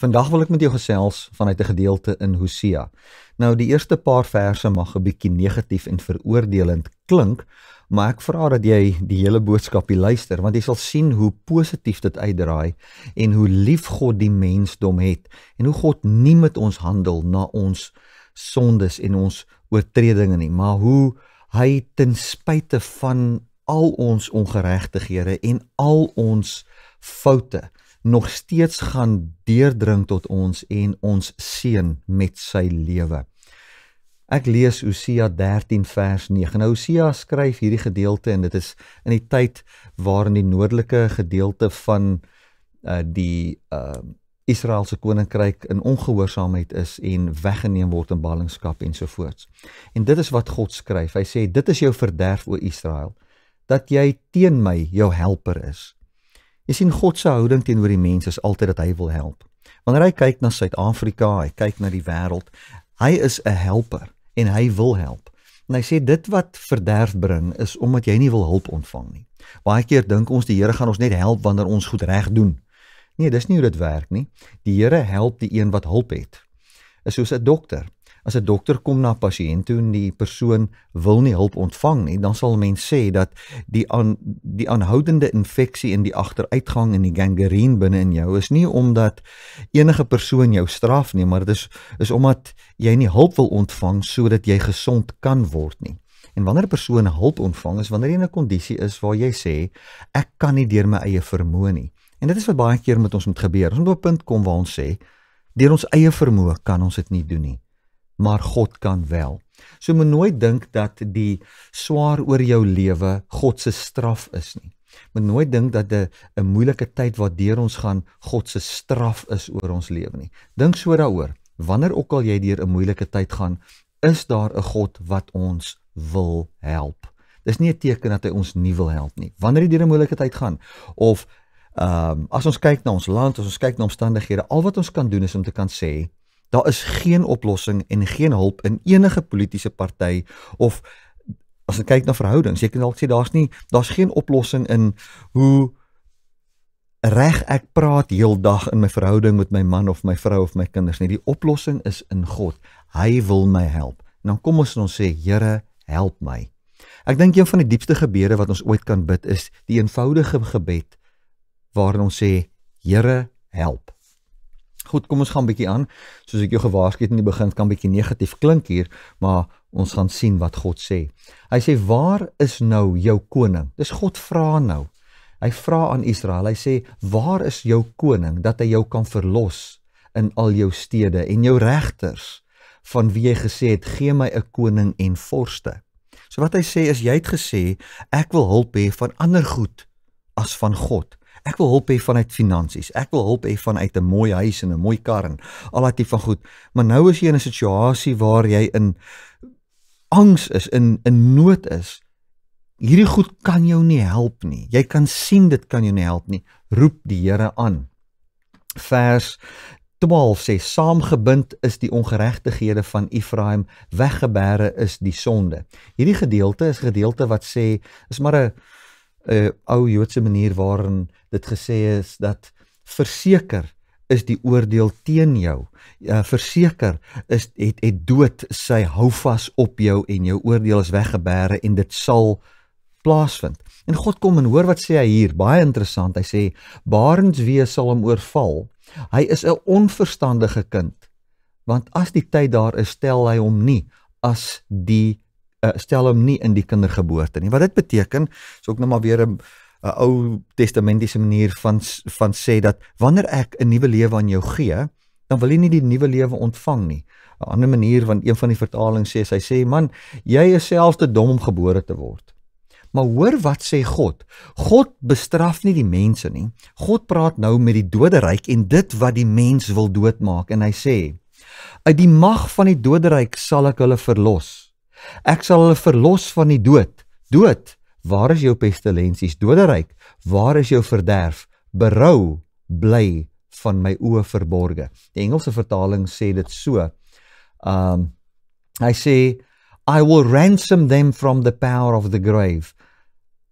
Vandag wil ek met jou gesels vanuit 'n gedeelte in Hosea. Nou die eerste paar verse mag 'n bietjie negatief en veroordelend klink, maar ek vra dat jy die hele boodskapie luister want jy sal sien hoe positief dit uitdraai en hoe lief God die mensdom het en hoe God nie met ons handel na ons sondes en ons oortredinge nie, maar hoe hy ten spyte van al ons ongeregtighede en al ons foute nog steeds gaan deurdring tot ons en ons seën met sy lewe. Ek lees Hosea 13 vers 9. Nou Hosea skryf hierdie gedeelte en dit is in die tyd waarin die noordelike gedeelte van uh die uh Israëlse koninkryk in ongehoorsaamheid is en weggeneem word in ballingskap ensovoorts. En dit is wat God skryf. Hy sê dit is jou verderf o Israel dat jy teen my jou helper is. Jy sien God se houding teenoor die mens is altyd dat hy wil help. Wanneer hy kyk na Suid-Afrika, hy kyk na die wêreld, hy is 'n helper en hy wil help. En hy sê dit wat verderf bring is omdat jy nie wil hulp ontvang nie. Baie keer dink ons die Here gaan ons net help wanneer ons goed reg doen. Nee, dis nie hoe dit werk nie. Die Here help die een wat hulp het. Is soos 'n dokter as 'n dokter kom na 'n pasiënt toe en die persoon wil nie hulp ontvang nie, dan sal mense sê dat die aan die aanhoudende infeksie in die agteruitgang en die gangreen binne in jou is nie omdat enige persoon jou straf nie, maar dit is is omdat jy nie hulp wil ontvang sodat jy gesond kan word nie. En wanneer 'n persoon hulp ontvang is wanneer jy in 'n kondisie is waar jy sê ek kan nie deur my eie vermoë nie. En dit is wat baie keer met ons moet gebeur. Ons moet op 'n punt kom waar ons sê deur ons eie vermoë kan ons dit nie doen nie maar God kan wel. So moet nooit dink dat die swaar oor jou lewe God se straf is nie. Moet nooit dink dat 'n moeilike tyd wat deur ons gaan God se straf is oor ons lewe nie. Dink so daaroor. Wanneer ook al jy deur 'n moeilike tyd gaan, is daar 'n God wat ons wil help. Dis nie 'n teken dat hy ons nie wil help nie. Wanneer jy deur 'n moeilike tyd gaan of ehm um, as ons kyk na ons land, as ons kyk na omstandighede, al wat ons kan doen is om te kan sê, Daar is geen oplossing en geen hulp in enige politieke party of as jy kyk na verhoudings, jy kan dalk sê daar's nie daar's geen oplossing in hoe reg ek praat heeldag in my verhouding met my man of my vrou of my kinders nie. Die oplossing is in God. Hy wil my help. En nou dan kom ons en ons sê Here, help my. Ek dink een van die diepste gebede wat ons ooit kan bid is die eenvoudige gebed waarin ons sê Here, help. Goed, kom ons gaan 'n bietjie aan. Soos ek jou gewaarsku het in die begin, kan 'n bietjie negatief klink hier, maar ons gaan sien wat God sê. Hy sê: "Waar is nou jou koning?" Dis God vra nou. Hy vra aan Israel. Hy sê: "Waar is jou koning dat hy jou kan verlos in al jou stede en jou regters van wie jy gesê het: "Gee my 'n koning en vorste." So wat hy sê is jy het gesê ek wil hulp hê van ander goed as van God. Ek wil hulp hê vanuit finansies. Ek wil hulp hê vanuit 'n mooi huis en 'n mooi kar en al daai tipe van goed. Maar nou is jy in 'n situasie waar jy in angs is, in in nood is. Hierdie goed kan jou nie help nie. Jy kan sien dit kan jou nie help nie. Roep die Here aan. Vers 12 sê: Saamgebind is die ongeregtighede van Efraim, weggebere is die sonde. Hierdie gedeelte is gedeelte wat sê is maar 'n 'n uh, ou Joodse manier waarin dit gesê is dat verseker is die oordeel teen jou. Uh, verseker is het het dood sy hou vas op jou en jou oordeel is weggebere en dit sal plaasvind. En God kom en hoor wat sê hy hier, baie interessant. Hy sê Barends wie sal hom oorval? Hy is 'n onverstandige kind. Want as die tyd daar is, stel hy hom nie as die Eh, stel hom nie in die kindergeboorte nie. Wat dit beteken, is ook nou maar weer 'n 'n eh, ou testamentiese manier van van sê dat wanneer ek 'n nuwe lewe aan jou gee, dan wil jy nie die nuwe lewe ontvang nie. 'n Ander manier van een van die vertalings sê, hy sê man, jy is self te dom om gebore te word. Maar hoor wat sê God? God bestraf nie die mense nie. God praat nou met die doderyk en dit wat die mens wil doodmaak en hy sê uit die mag van die doderyk sal ek hulle verlos. Ek sal hulle verlos van die dood. Dood, waar is jou pestilensies, doderyk? Waar is jou verderf? Berou, bly van my oë verborge. Die Engelse vertaling sê dit so. Um hy sê I will ransom them from the power of the grave.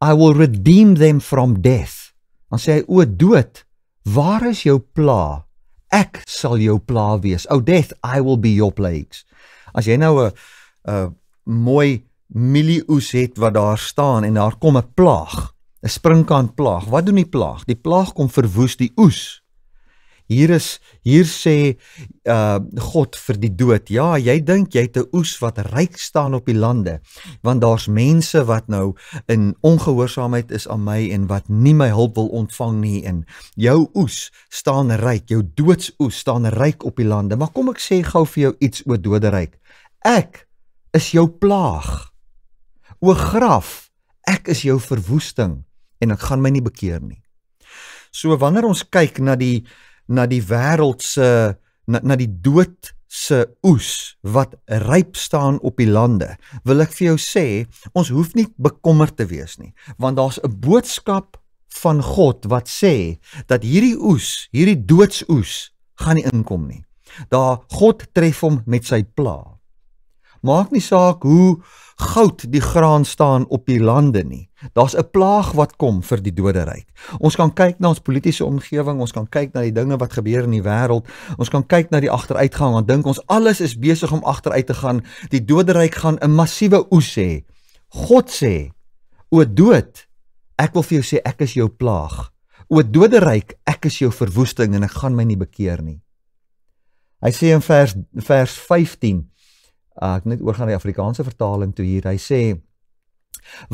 I will redeem them from death. Ons sê o dood, waar is jou pla? Ek sal jou pla wees. O death, I will be your plagues. As jy nou 'n uh, 'n uh, mooi milieus het wat daar staan en daar kom 'n plaag, 'n springkaan plaag. Wat doen die plaag? Die plaag kom verwoes die oes. Hier is hier sê uh God vir die dood. Ja, jy dink jy het 'n oes wat ryk staan op die lande, want daar's mense wat nou in ongehoorsaamheid is aan my en wat nie my hulp wil ontvang nie en jou oes staan ryk, jou doodsoes staan ryk op die lande. Maar kom ek sê gou vir jou iets oor doderyk. Ek is jou plaag. O graf, ek is jou verwoesting en ek gaan my nie bekeer nie. So wanneer ons kyk na die na die wêreld se na, na die dood se oes wat ryp staan op die lande, wil ek vir jou sê, ons hoef nie bekommerd te wees nie, want daar's 'n boodskap van God wat sê dat hierdie oes, hierdie doodsoes gaan nie inkom nie. Daar God tref hom met sy plaag. Maak nie saak hoe goud die graan staan op die lande nie. Daar's 'n plaag wat kom vir die doderyk. Ons kan kyk na ons politieke omgewing, ons kan kyk na die dinge wat gebeur in die wêreld. Ons kan kyk na die agteruitgang en dink ons alles is besig om agteruit te gaan. Die doderyk gaan 'n massiewe oes hê. God sê: "O dood, ek wil vir jou sê ek is jou plaag. O doderyk, ek is jou verwoesting en ek gaan my nie bekeer nie." Hy sê in vers vers 15 uh, ek net oor gaan die Afrikaanse vertaling toe hier. Hy sê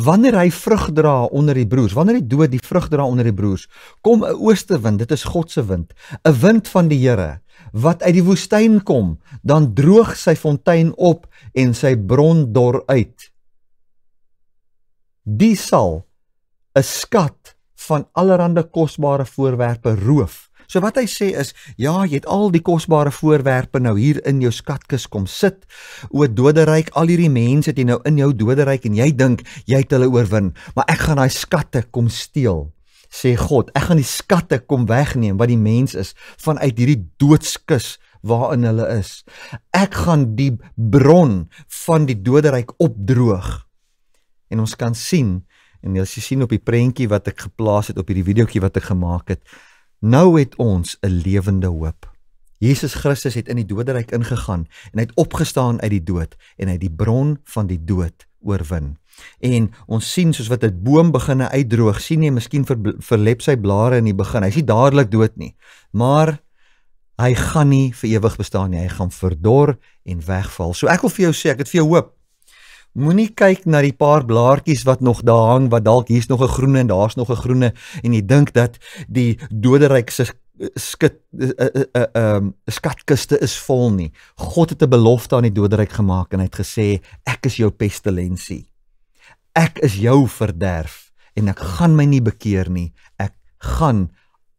wanneer hy vrug dra onder die broers, wanneer die dood die vrug dra onder die broers, kom 'n ooste wind, dit is God se wind, 'n wind van die Here wat uit die woestyn kom, dan droog sy fontein op en sy bron dor uit. Die sal 'n skat van allerlei kosbare voorwerpe roof So wat hy sê is, ja, jy het al die kosbare voorwerpe nou hier in jou skatkis kom sit. O doderyk, al hierdie mense het jy nou in jou doderyk en jy dink jy het hulle oorwin, maar ek gaan daai skatte kom steel sê God, ek gaan die skatte kom wegneem wat die mens is vanuit hierdie doodskus waarin hulle is. Ek gaan die bron van die doderyk opdroog. En ons kan sien en jy sien op die prentjie wat ek geplaas het op hierdie videoetjie wat ek gemaak het, Nou het ons 'n lewende hoop. Jesus Christus het in die doderyk ingegaan en hy het opgestaan uit die dood en hy het die bron van die dood oorwin. En ons sien soos wat 'n boom beginne uitdroog, sien jy miskien ver, verlep sy blare in die begin. Hy's nie dadelik dood nie, maar hy gaan nie vir ewig bestaan nie. Hy gaan verdor en wegval. So ek wil vir jou sê, ek het vir jou hoop. Moenie kyk na die paar blaartjies wat nog daar hang wat dalk hier's nog 'n groen en daar's nog 'n groene en jy dink dat die doderykse skat eh, eh, eh, ehm uh, uh, uh, uh, skatkiste is vol nie. God het 'n belofte aan die doderyk gemaak en hy het gesê ek is jou pestilensie. Ek is jou verderf en ek gaan my nie bekeer nie. Ek gaan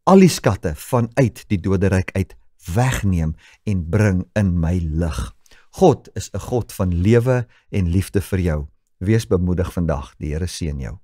al die skatte vanuit die doderyk uit wegneem en bring in my lig. God is 'n God van lewe en liefde vir jou. Wees bemoedig vandag. Die Here seën jou.